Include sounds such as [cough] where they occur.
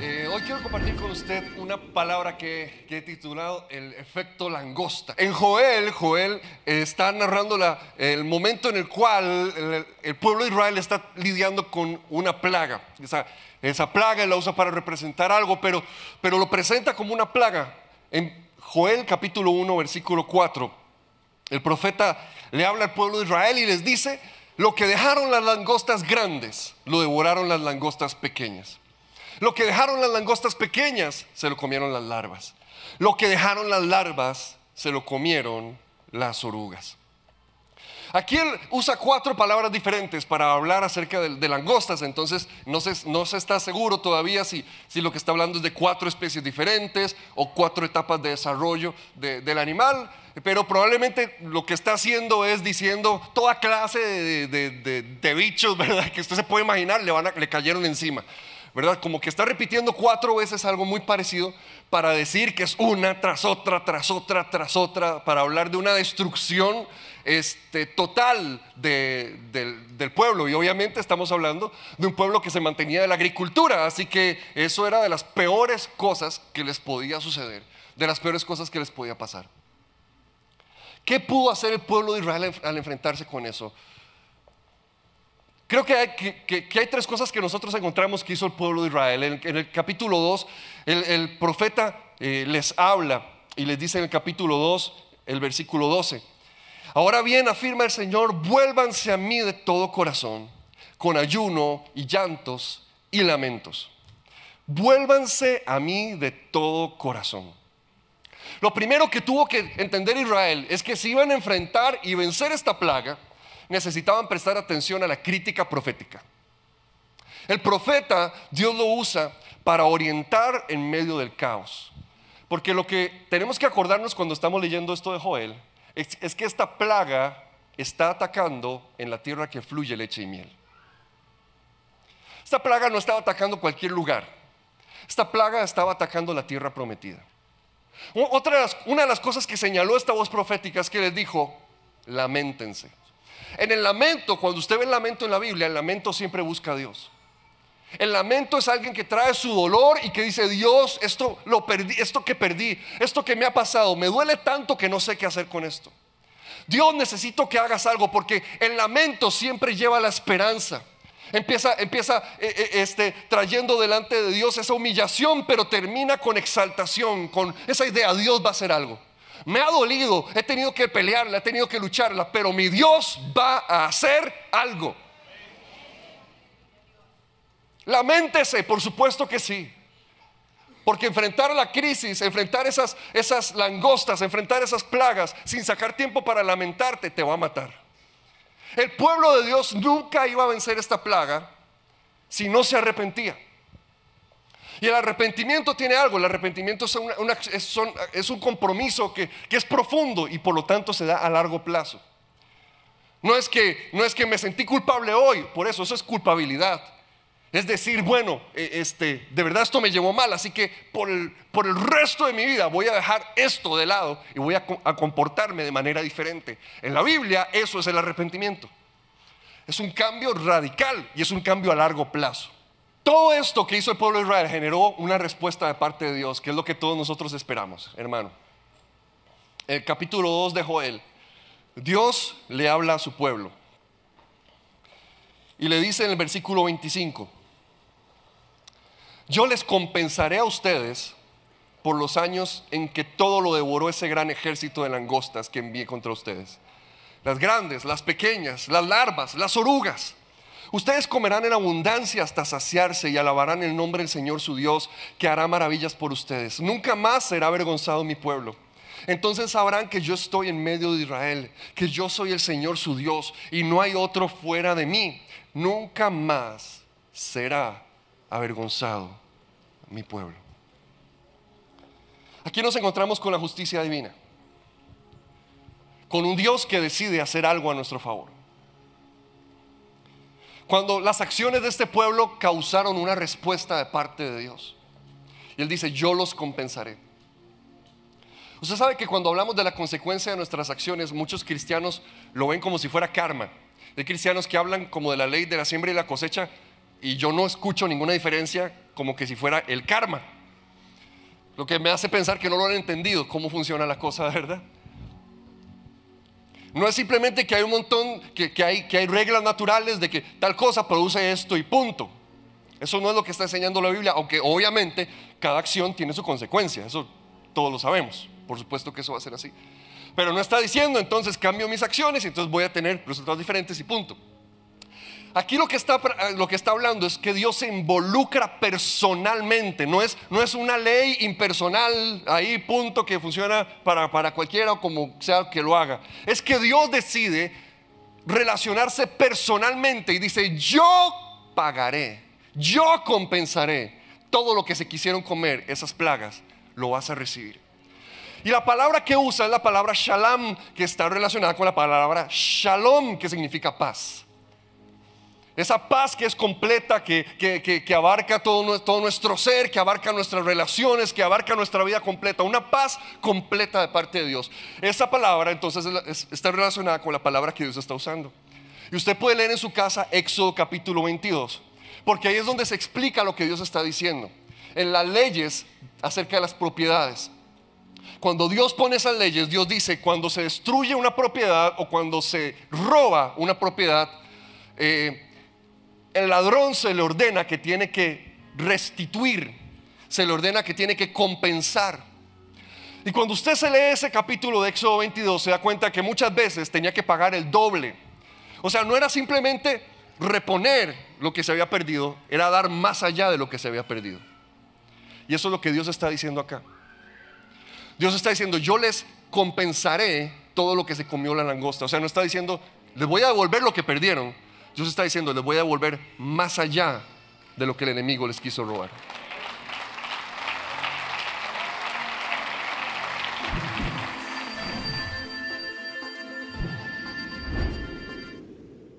Eh, hoy quiero compartir con usted una palabra que, he titulado el efecto langosta. En Joel, Joel eh, está narrando la, el momento en el cual el, pueblo de Israel está lidiando con una plaga. Esa, esa plaga la usa para representar algo, pero, pero lo presenta como una plaga. En Joel capítulo 1, versículo 4, el profeta le habla al pueblo de Israel y les dice, lo que dejaron las langostas grandes, lo devoraron las langostas pequeñas. Lo que dejaron las langostas pequeñas, se lo comieron las larvas. Lo que dejaron las larvas, se lo comieron las orugas. Aquí él usa cuatro palabras diferentes para hablar acerca de, langostas, entonces no se, no está seguro todavía si, si, lo que está hablando es de cuatro especies diferentes o cuatro etapas de desarrollo del animal, pero probablemente lo que está haciendo es diciendo toda clase de, bichos, [laughs] ¿verdad? Que usted se puede imaginar, le, van le cayeron encima. ¿verdad? Como que está repitiendo cuatro veces algo muy parecido para decir que es una tras otra, tras otra, tras otra, para hablar de una destrucción este, total del pueblo. Y obviamente estamos hablando de un pueblo que se mantenía de la agricultura, así que eso era de las peores cosas que les podía suceder, de las peores cosas que les podía pasar. ¿Qué pudo hacer el pueblo de Israel al enfrentarse con eso? Creo que hay, tres cosas que nosotros encontramos que hizo el pueblo de Israel. En, el capítulo 2, el, profeta eh, les habla y les dice en el capítulo 2, el versículo 12, ahora bien, afirma el Señor, vuélvanse a mí de todo corazón, con ayuno y llantos y lamentos. Vuélvanse a mí de todo corazón. Lo primero que tuvo que entender Israel es que si iban a enfrentar y vencer esta plaga necesitaban prestar atención a la crítica profética. El profeta Dios lo usa para orientar en medio del caos. Porque lo que tenemos que acordarnos cuando estamos leyendo esto de Joel es, que esta plaga está atacando en la tierra que fluye leche y miel. Esta plaga no estaba atacando cualquier lugar. Esta plaga estaba atacando la tierra prometida. Otra, una de las cosas que señaló esta voz profética es que les dijo, lamentense. En el lamento, cuando usted ve el lamento en la Biblia, el lamento siempre busca a Dios. El lamento es alguien que trae su dolor y que dice, Dios, esto lo perdí, esto que perdí, esto que me ha pasado, me duele tanto que no sé qué hacer con esto. Dios, necesito que hagas algo porque el lamento siempre lleva la esperanza. Empieza, empieza eh, eh, este, trayendo delante de Dios esa humillación, pero termina con exaltación, con esa idea, Dios va a hacer algo me ha dolido, he tenido que pelearla, he tenido que lucharla, pero mi Dios va a hacer algo. Lamentese, por supuesto que sí. Porque enfrentar la crisis, enfrentar esas, esas langostas, enfrentar esas plagas, sin sacar tiempo para lamentarte, te va a matar. El pueblo de Dios nunca iba a vencer esta plaga si no se arrepentía. Y el arrepentimiento tiene algo, el arrepentimiento es, un compromiso que, es profundo y por lo tanto se da a largo plazo. No es, que, no es que me sentí culpable hoy, por eso, eso es culpabilidad. Es decir, bueno, e, este, de verdad esto me llevó mal, así que por el, por el resto de mi vida voy a dejar esto de lado y voy a comportarme de manera diferente. En la Biblia eso es el arrepentimiento. Es un cambio radical y es un cambio a largo plazo. Todo esto que hizo el pueblo de Israel generó una respuesta de parte de Dios, que es lo que todos nosotros esperamos, hermano. El capítulo 2 de Joel, Dios le habla a su pueblo y le dice en el versículo 25, yo les compensaré a ustedes por los años en que todo lo devoró ese gran ejército de langostas que envié contra ustedes. Las grandes, las pequeñas, las larvas, las orugas Ustedes comerán en abundancia hasta saciarse y alabarán el nombre del Señor su Dios, que hará maravillas por ustedes. Nunca más será avergonzado mi pueblo. Entonces sabrán que yo estoy en medio de Israel, que yo soy el Señor su Dios y no hay otro fuera de mí. Nunca más será avergonzado mi pueblo. Aquí nos encontramos con la justicia divina, con un Dios que decide hacer algo a nuestro favor cuando las acciones de este pueblo causaron una respuesta de parte de Dios. Y Él dice, yo los compensaré. Usted sabe que cuando hablamos de la consecuencia de nuestras acciones, muchos cristianos lo ven como si fuera karma. Hay cristianos que hablan como de la ley de la siembra y la cosecha y yo no escucho ninguna diferencia como que si fuera el karma. Lo que me hace pensar que no lo han entendido, cómo funciona la cosa, [laughs] ¿verdad? No es simplemente que hay un montón, que, hay, hay reglas naturales de que tal cosa produce esto y punto. Eso no es lo que está enseñando la Biblia, aunque obviamente cada acción tiene su consecuencia, eso todos lo sabemos, por supuesto que eso va a ser así. Pero no está diciendo, entonces cambio mis acciones y entonces voy a tener resultados diferentes y punto. Aquí lo que, está, eh, lo que está hablando es que Dios se involucra personalmente, no es, no es una ley impersonal, ahí punto que funciona para, para cualquiera o como sea que lo haga. Es que Dios decide relacionarse personalmente y dice, yo pagaré, yo compensaré todo lo que se quisieron comer, esas plagas, lo vas a recibir. Y la palabra que usa es la palabra shalom, que está relacionada con la palabra shalom, que significa paz. Esa paz que es completa, que, abarca todo, todo, nuestro ser, que abarca nuestras relaciones, que abarca nuestra vida completa. Una paz completa de parte de Dios. Esa palabra entonces está relacionada con la palabra que Dios está usando. Y usted puede leer en su casa Éxodo capítulo 22, porque ahí es donde se explica lo que Dios está diciendo. En las leyes acerca de las propiedades. Cuando Dios pone esas leyes, Dios dice, cuando se destruye una propiedad o cuando se roba una propiedad, eh, el ladrón se le ordena que tiene que restituir, se le ordena que tiene que compensar. Y cuando usted se lee ese capítulo de Éxodo 22, se da cuenta que muchas veces tenía que pagar el doble. O sea, no era simplemente reponer lo que se había perdido, era dar más allá de lo que se había perdido. Y eso es lo que Dios está diciendo acá. Dios está diciendo, yo les compensaré todo lo que se comió la langosta. O sea, no está diciendo, les voy a devolver lo que perdieron, Dios está diciendo, les voy a devolver más allá de lo que el enemigo les quiso robar.